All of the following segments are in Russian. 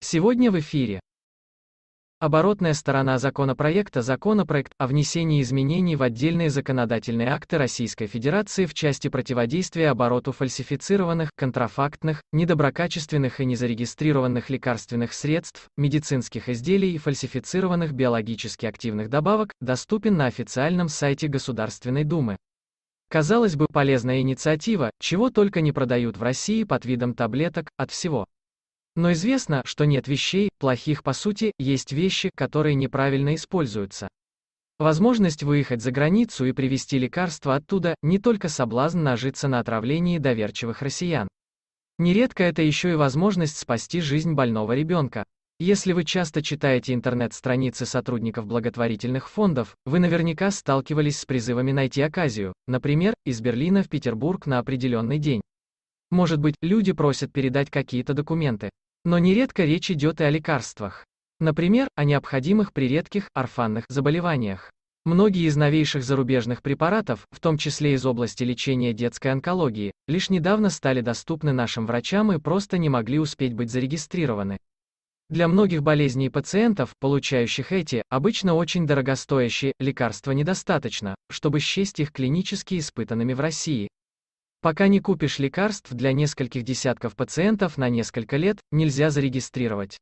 Сегодня в эфире. Оборотная сторона законопроекта Законопроект о внесении изменений в отдельные законодательные акты Российской Федерации в части противодействия обороту фальсифицированных, контрафактных, недоброкачественных и незарегистрированных лекарственных средств, медицинских изделий и фальсифицированных биологически активных добавок, доступен на официальном сайте Государственной Думы. Казалось бы, полезная инициатива, чего только не продают в России под видом таблеток, от всего. Но известно, что нет вещей, плохих по сути, есть вещи, которые неправильно используются. Возможность выехать за границу и привезти лекарства оттуда – не только соблазн нажиться на отравлении доверчивых россиян. Нередко это еще и возможность спасти жизнь больного ребенка. Если вы часто читаете интернет-страницы сотрудников благотворительных фондов, вы наверняка сталкивались с призывами найти оказию, например, из Берлина в Петербург на определенный день. Может быть, люди просят передать какие-то документы. Но нередко речь идет и о лекарствах. Например, о необходимых при редких орфанных заболеваниях. Многие из новейших зарубежных препаратов, в том числе из области лечения детской онкологии, лишь недавно стали доступны нашим врачам и просто не могли успеть быть зарегистрированы. Для многих болезней пациентов, получающих эти, обычно очень дорогостоящие, лекарства недостаточно, чтобы счесть их клинически испытанными в России. Пока не купишь лекарств для нескольких десятков пациентов на несколько лет, нельзя зарегистрировать.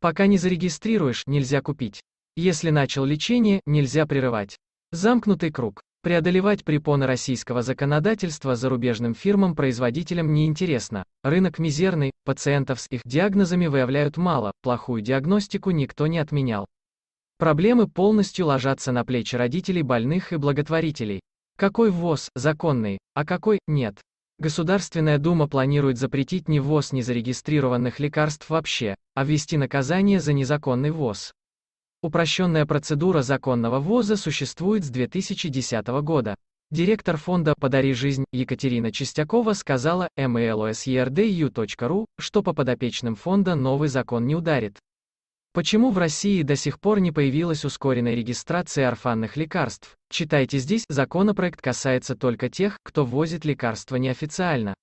Пока не зарегистрируешь, нельзя купить. Если начал лечение, нельзя прерывать. Замкнутый круг. Преодолевать препоны российского законодательства зарубежным фирмам-производителям неинтересно. Рынок мизерный, пациентов с их диагнозами выявляют мало, плохую диагностику никто не отменял. Проблемы полностью ложатся на плечи родителей больных и благотворителей. Какой ввоз – законный, а какой – нет. Государственная дума планирует запретить не ввоз незарегистрированных лекарств вообще, а ввести наказание за незаконный ввоз. Упрощенная процедура законного ввоза существует с 2010 года. Директор фонда «Подари жизнь» Екатерина Чистякова сказала mlosrdu.ru, что по подопечным фонда новый закон не ударит. Почему в России до сих пор не появилась ускоренная регистрация орфанных лекарств? Читайте здесь, законопроект касается только тех, кто ввозит лекарства неофициально.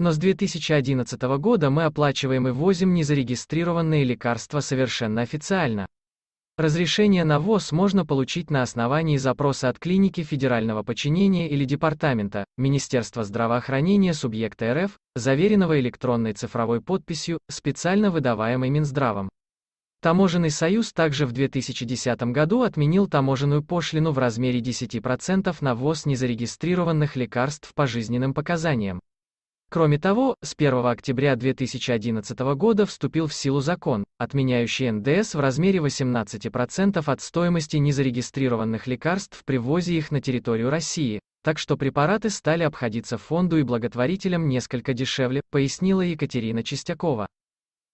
Но с 2011 года мы оплачиваем и ввозим незарегистрированные лекарства совершенно официально. Разрешение на ввоз можно получить на основании запроса от клиники федерального подчинения или департамента, Министерства здравоохранения субъекта РФ, заверенного электронной цифровой подписью, специально выдаваемой Минздравом. Таможенный союз также в 2010 году отменил таможенную пошлину в размере 10% на ввоз незарегистрированных лекарств по жизненным показаниям. Кроме того, с 1 октября 2011 года вступил в силу закон, отменяющий НДС в размере 18% от стоимости незарегистрированных лекарств при ввозе их на территорию России, так что препараты стали обходиться фонду и благотворителям несколько дешевле, пояснила Екатерина Чистякова.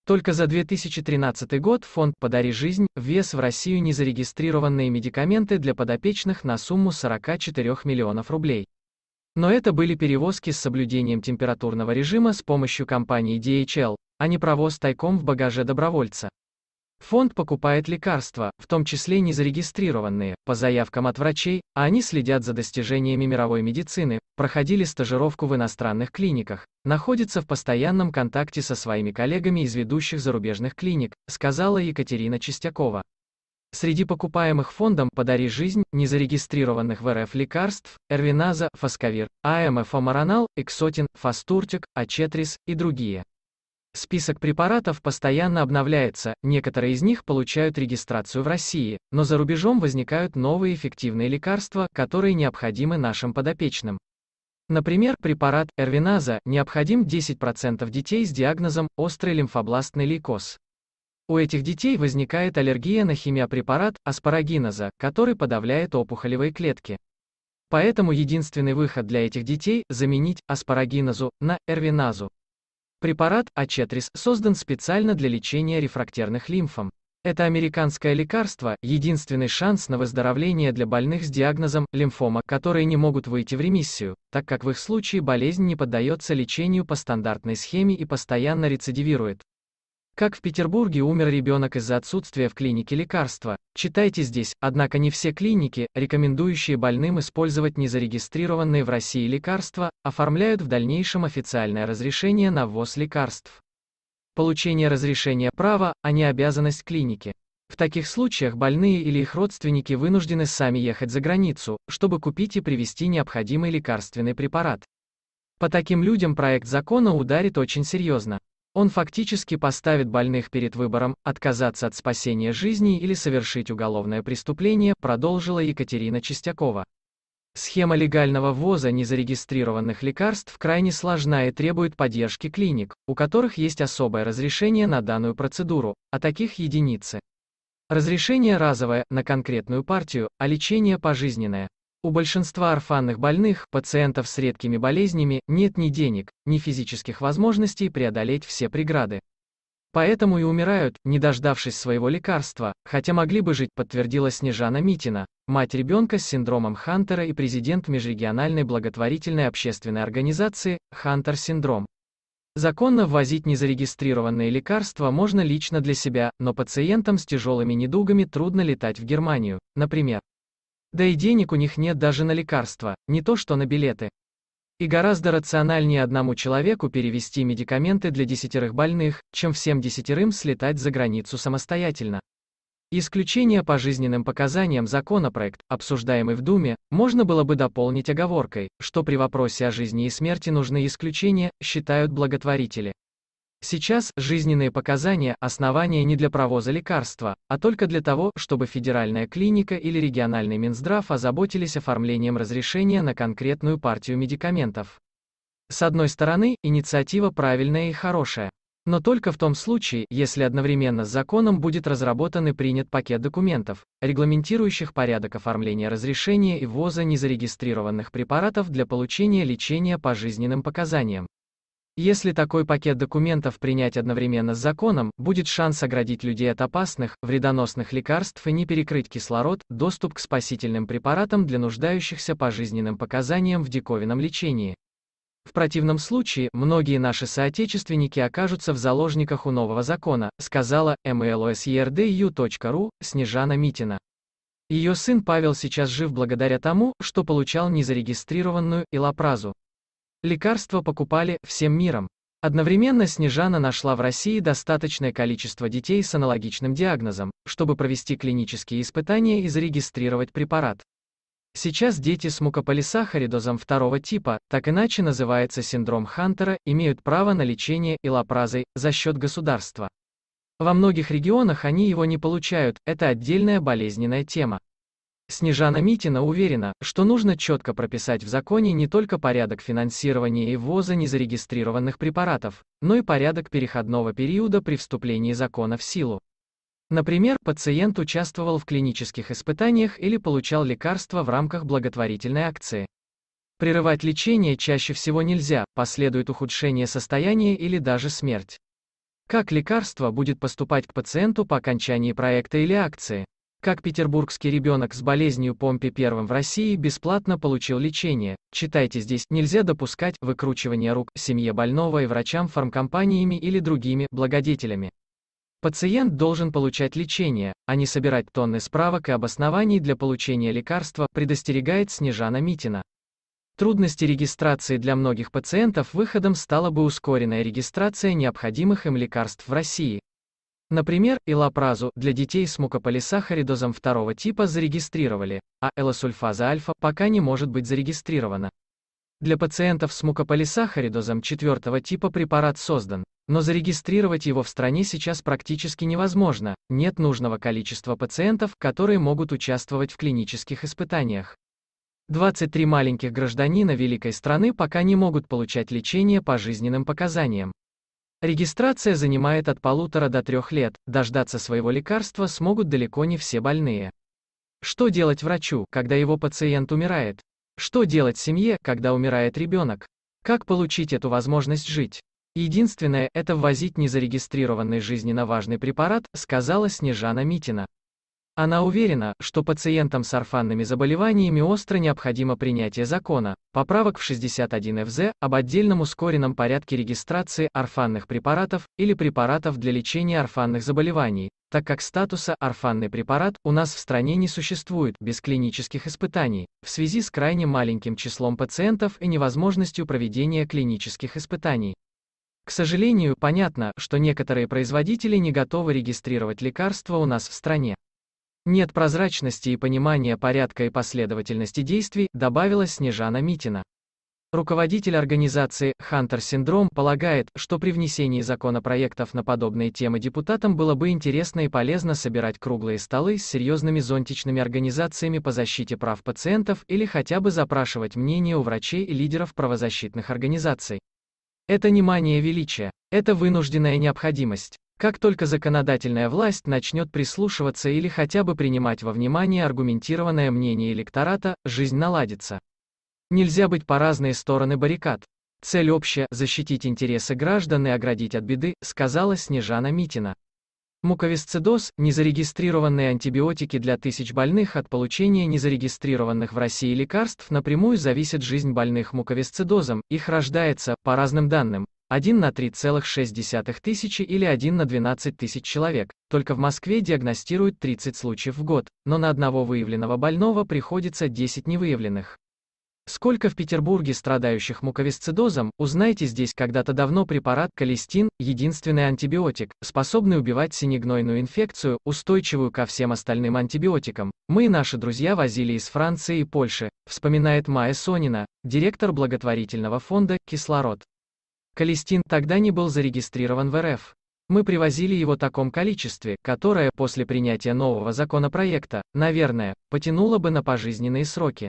Только за 2013 год фонд «Подари жизнь» ввез в Россию незарегистрированные медикаменты для подопечных на сумму 44 миллионов рублей. Но это были перевозки с соблюдением температурного режима с помощью компании DHL, а не провоз тайком в багаже добровольца. Фонд покупает лекарства, в том числе незарегистрированные, по заявкам от врачей, а они следят за достижениями мировой медицины, проходили стажировку в иностранных клиниках, находятся в постоянном контакте со своими коллегами из ведущих зарубежных клиник, сказала Екатерина Чистякова. Среди покупаемых фондом «Подари жизнь» незарегистрированных в РФ лекарств, Эрвиназа, Фасковир, АМФ Амаранал, Эксотин, Фастуртик, Ачетрис и другие. Список препаратов постоянно обновляется, некоторые из них получают регистрацию в России, но за рубежом возникают новые эффективные лекарства, которые необходимы нашим подопечным. Например, препарат Эрвиназа необходим 10% детей с диагнозом острый лимфобластный лейкоз. У этих детей возникает аллергия на химиопрепарат аспарагиназа, который подавляет опухолевые клетки. Поэтому единственный выход для этих детей – заменить аспарагиназу на эрвиназу. Препарат Ачетрис создан специально для лечения рефрактерных лимфом. Это американское лекарство – единственный шанс на выздоровление для больных с диагнозом лимфома, которые не могут выйти в ремиссию, так как в их случае болезнь не поддается лечению по стандартной схеме и постоянно рецидивирует. Как в Петербурге умер ребенок из-за отсутствия в клинике лекарства. Читайте здесь, однако не все клиники, рекомендующие больным использовать незарегистрированные в России лекарства, оформляют в дальнейшем официальное разрешение на ввоз лекарств. Получение разрешения права, а не обязанность клиники. В таких случаях больные или их родственники вынуждены сами ехать за границу, чтобы купить и привезти необходимый лекарственный препарат. По таким людям проект закона ударит очень серьезно. Он фактически поставит больных перед выбором отказаться от спасения жизни или совершить уголовное преступление, продолжила Екатерина Чистякова. Схема легального ввоза незарегистрированных лекарств крайне сложна и требует поддержки клиник, у которых есть особое разрешение на данную процедуру, а таких единицы. Разрешение разовое, на конкретную партию, а лечение пожизненное. У большинства орфанных больных, пациентов с редкими болезнями, нет ни денег, ни физических возможностей преодолеть все преграды. Поэтому и умирают, не дождавшись своего лекарства, хотя могли бы жить, подтвердила Снежана Митина, мать ребенка с синдромом Хантера и президент межрегиональной благотворительной общественной организации «Хантер-синдром». Законно ввозить незарегистрированные лекарства можно лично для себя, но пациентам с тяжелыми недугами трудно летать в Германию, например. Да и денег у них нет даже на лекарства, не то что на билеты. И гораздо рациональнее одному человеку перевести медикаменты для десятерых больных, чем всем десятерым слетать за границу самостоятельно. Исключение по жизненным показаниям законопроект, обсуждаемый в Думе, можно было бы дополнить оговоркой, что при вопросе о жизни и смерти нужны исключения, считают благотворители. Сейчас жизненные показания – основания не для провоза лекарства, а только для того, чтобы федеральная клиника или региональный Минздрав озаботились оформлением разрешения на конкретную партию медикаментов. С одной стороны, инициатива правильная и хорошая. Но только в том случае, если одновременно с законом будет разработан и принят пакет документов, регламентирующих порядок оформления разрешения и ввоза незарегистрированных препаратов для получения лечения по жизненным показаниям. Если такой пакет документов принять одновременно с законом, будет шанс оградить людей от опасных, вредоносных лекарств и не перекрыть кислород, доступ к спасительным препаратам для нуждающихся по жизненным показаниям в диковинном лечении. В противном случае, многие наши соотечественники окажутся в заложниках у нового закона, сказала mlosrdu.ru эм Снежана Митина. Ее сын Павел сейчас жив благодаря тому, что получал незарегистрированную илопразу. Лекарства покупали всем миром. Одновременно Снежана нашла в России достаточное количество детей с аналогичным диагнозом, чтобы провести клинические испытания и зарегистрировать препарат. Сейчас дети с мукополисахаридозом второго типа, так иначе называется синдром Хантера, имеют право на лечение илопразой за счет государства. Во многих регионах они его не получают, это отдельная болезненная тема. Снежана Митина уверена, что нужно четко прописать в законе не только порядок финансирования и ввоза незарегистрированных препаратов, но и порядок переходного периода при вступлении закона в силу. Например, пациент участвовал в клинических испытаниях или получал лекарства в рамках благотворительной акции. Прерывать лечение чаще всего нельзя, последует ухудшение состояния или даже смерть. Как лекарство будет поступать к пациенту по окончании проекта или акции? Как петербургский ребенок с болезнью Помпи первым в России бесплатно получил лечение. Читайте здесь. Нельзя допускать выкручивания рук семье больного и врачам фармкомпаниями или другими благодетелями. Пациент должен получать лечение, а не собирать тонны справок и обоснований для получения лекарства, предостерегает Снежана Митина. Трудности регистрации для многих пациентов выходом стала бы ускоренная регистрация необходимых им лекарств в России, Например, илапразу для детей с мукополисахаридозом второго типа зарегистрировали, а элосульфаза альфа пока не может быть зарегистрирована. Для пациентов с мукополисахаридозом четвертого типа препарат создан, но зарегистрировать его в стране сейчас практически невозможно, нет нужного количества пациентов, которые могут участвовать в клинических испытаниях. 23 маленьких гражданина великой страны пока не могут получать лечение по жизненным показаниям. Регистрация занимает от полутора до трех лет, дождаться своего лекарства смогут далеко не все больные. Что делать врачу, когда его пациент умирает? Что делать семье, когда умирает ребенок? Как получить эту возможность жить? Единственное – это ввозить незарегистрированный жизненно важный препарат, сказала Снежана Митина. Она уверена, что пациентам с орфанными заболеваниями остро необходимо принятие закона, поправок в 61 ФЗ об отдельном ускоренном порядке регистрации орфанных препаратов или препаратов для лечения орфанных заболеваний, так как статуса «орфанный препарат» у нас в стране не существует без клинических испытаний, в связи с крайне маленьким числом пациентов и невозможностью проведения клинических испытаний. К сожалению, понятно, что некоторые производители не готовы регистрировать лекарства у нас в стране. Нет прозрачности и понимания порядка и последовательности действий, добавила Снежана Митина. Руководитель организации «Хантер Синдром» полагает, что при внесении законопроектов на подобные темы депутатам было бы интересно и полезно собирать круглые столы с серьезными зонтичными организациями по защите прав пациентов или хотя бы запрашивать мнение у врачей и лидеров правозащитных организаций. Это не мания величия, это вынужденная необходимость. Как только законодательная власть начнет прислушиваться или хотя бы принимать во внимание аргументированное мнение электората, жизнь наладится. Нельзя быть по разные стороны баррикад. Цель общая – защитить интересы граждан и оградить от беды, сказала Снежана Митина. Муковисцидоз – незарегистрированные антибиотики для тысяч больных от получения незарегистрированных в России лекарств напрямую зависит жизнь больных муковисцидозом, их рождается, по разным данным, 1 на 3,6 тысячи или 1 на 12 тысяч человек. Только в Москве диагностируют 30 случаев в год, но на одного выявленного больного приходится 10 невыявленных. Сколько в Петербурге страдающих муковисцидозом, узнаете здесь когда-то давно препарат колистин, единственный антибиотик, способный убивать синегнойную инфекцию, устойчивую ко всем остальным антибиотикам. Мы и наши друзья возили из Франции и Польши, вспоминает Майя Сонина, директор благотворительного фонда «Кислород». Калистин тогда не был зарегистрирован в РФ. Мы привозили его в таком количестве, которое, после принятия нового законопроекта, наверное, потянуло бы на пожизненные сроки.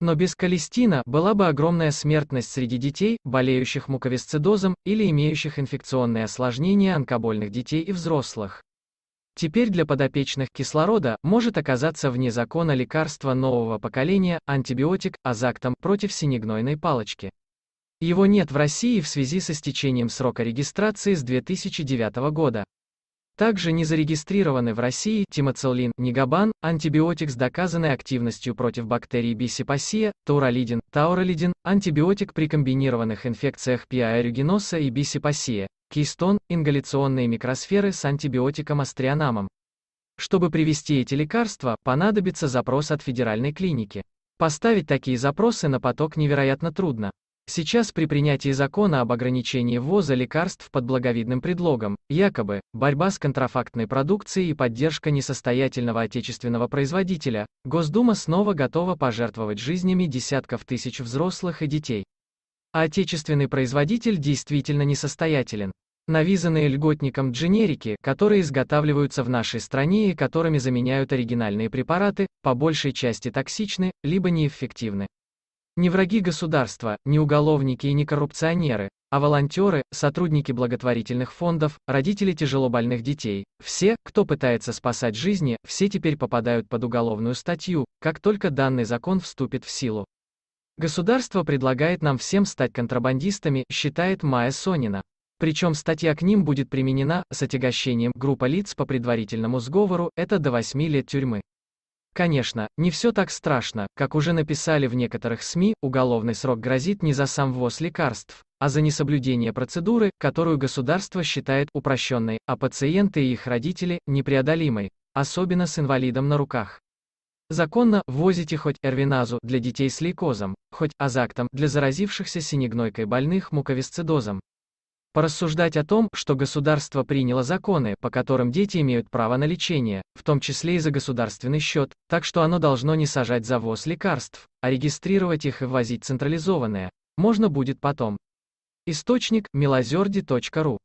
Но без калистина была бы огромная смертность среди детей, болеющих муковисцидозом или имеющих инфекционные осложнения онкобольных детей и взрослых. Теперь для подопечных кислорода может оказаться вне закона лекарство нового поколения, антибиотик, азактом, против синегнойной палочки. Его нет в России в связи со стечением срока регистрации с 2009 года. Также не зарегистрированы в России тимоцеллин, нигабан, антибиотик с доказанной активностью против бактерий бисипасия, тауралидин, тауралидин, антибиотик при комбинированных инфекциях пиаэрюгиноса и бисипасия, кистон, ингаляционные микросферы с антибиотиком астрионамом. Чтобы привести эти лекарства, понадобится запрос от федеральной клиники. Поставить такие запросы на поток невероятно трудно. Сейчас при принятии закона об ограничении ввоза лекарств под благовидным предлогом, якобы, борьба с контрафактной продукцией и поддержка несостоятельного отечественного производителя, Госдума снова готова пожертвовать жизнями десятков тысяч взрослых и детей. А отечественный производитель действительно несостоятелен. Навизанные льготником дженерики, которые изготавливаются в нашей стране и которыми заменяют оригинальные препараты, по большей части токсичны, либо неэффективны. Не враги государства, не уголовники и не коррупционеры, а волонтеры, сотрудники благотворительных фондов, родители тяжелобольных детей. Все, кто пытается спасать жизни, все теперь попадают под уголовную статью, как только данный закон вступит в силу. Государство предлагает нам всем стать контрабандистами, считает Майя Сонина. Причем статья к ним будет применена с отягощением группа лиц по предварительному сговору, это до 8 лет тюрьмы. Конечно, не все так страшно, как уже написали в некоторых СМИ, уголовный срок грозит не за сам ввоз лекарств, а за несоблюдение процедуры, которую государство считает упрощенной, а пациенты и их родители – непреодолимой, особенно с инвалидом на руках. Законно ввозите хоть эрвиназу для детей с лейкозом, хоть азактом для заразившихся синегнойкой больных муковисцидозом, Порассуждать о том, что государство приняло законы, по которым дети имеют право на лечение, в том числе и за государственный счет, так что оно должно не сажать завоз лекарств, а регистрировать их и ввозить централизованное. Можно будет потом. Источник – милозерди.ру